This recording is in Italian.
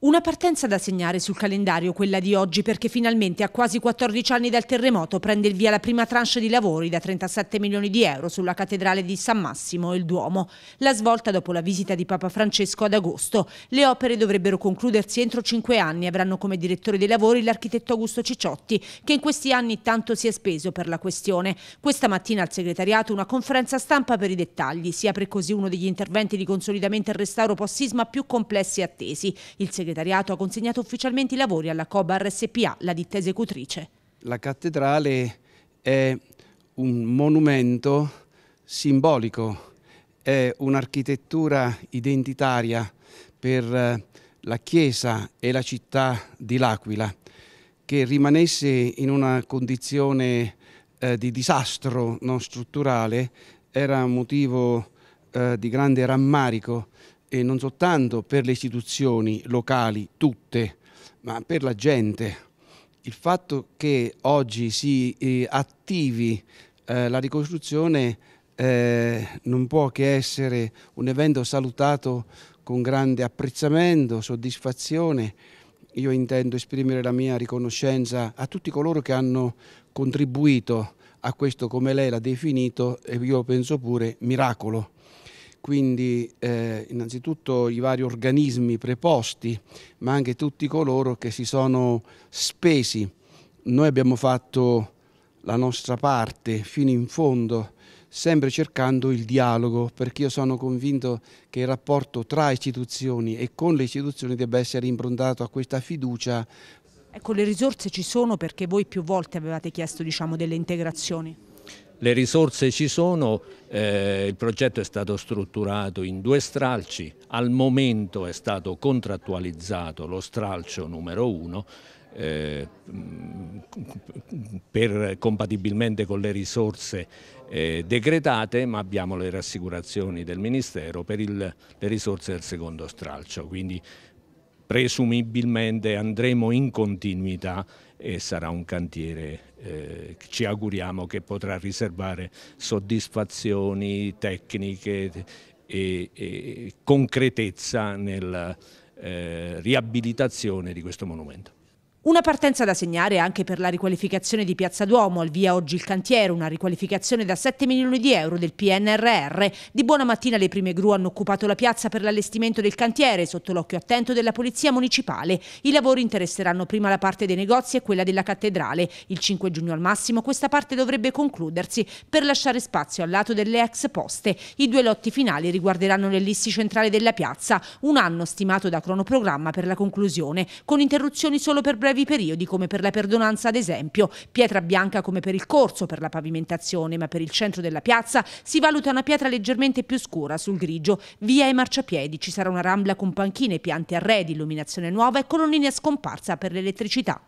Una partenza da segnare sul calendario quella di oggi perché finalmente a quasi 14 anni dal terremoto prende il via la prima tranche di lavori da 37 milioni di euro sulla cattedrale di San Massimo e il Duomo. La svolta dopo la visita di Papa Francesco ad agosto. Le opere dovrebbero concludersi entro 5 anni e avranno come direttore dei lavori l'architetto Augusto Cicciotti che in questi anni tanto si è speso per la questione. Questa mattina al segretariato una conferenza stampa per i dettagli. Si apre così uno degli interventi di consolidamento e restauro post-sisma più complessi e attesi. Il segretariato ha consegnato ufficialmente i lavori alla Cobar SPA, la ditta esecutrice. La cattedrale è un monumento simbolico, è un'architettura identitaria per eh, la chiesa e la città di L'Aquila, che rimanesse in una condizione eh, di disastro non strutturale era motivo eh, di grande rammarico e non soltanto per le istituzioni locali tutte, ma per la gente. Il fatto che oggi si eh, attivi eh, la ricostruzione eh, non può che essere un evento salutato con grande apprezzamento, soddisfazione. Io intendo esprimere la mia riconoscenza a tutti coloro che hanno contribuito a questo, come lei l'ha definito, e io penso pure, miracolo quindi eh, innanzitutto i vari organismi preposti, ma anche tutti coloro che si sono spesi. Noi abbiamo fatto la nostra parte fino in fondo, sempre cercando il dialogo, perché io sono convinto che il rapporto tra istituzioni e con le istituzioni debba essere improntato a questa fiducia. Ecco, le risorse ci sono perché voi più volte avevate chiesto diciamo, delle integrazioni le risorse ci sono, eh, il progetto è stato strutturato in due stralci, al momento è stato contrattualizzato lo stralcio numero uno eh, per, compatibilmente con le risorse eh, decretate, ma abbiamo le rassicurazioni del Ministero per il, le risorse del secondo stralcio, quindi presumibilmente andremo in continuità e sarà un cantiere eh, ci auguriamo che potrà riservare soddisfazioni tecniche e, e concretezza nella eh, riabilitazione di questo monumento. Una partenza da segnare anche per la riqualificazione di Piazza Duomo, al via oggi il cantiere, una riqualificazione da 7 milioni di euro del PNRR. Di buona mattina le prime gru hanno occupato la piazza per l'allestimento del cantiere, sotto l'occhio attento della Polizia Municipale. I lavori interesseranno prima la parte dei negozi e quella della cattedrale. Il 5 giugno al massimo questa parte dovrebbe concludersi per lasciare spazio al lato delle ex poste. I due lotti finali riguarderanno l'ellissi centrale della piazza, un anno stimato da cronoprogramma per la conclusione, con interruzioni solo per breve brevi periodi come per la perdonanza ad esempio, pietra bianca come per il corso per la pavimentazione, ma per il centro della piazza si valuta una pietra leggermente più scura sul grigio, via e marciapiedi ci sarà una rambla con panchine, piante arredi, illuminazione nuova e colonnine a scomparsa per l'elettricità.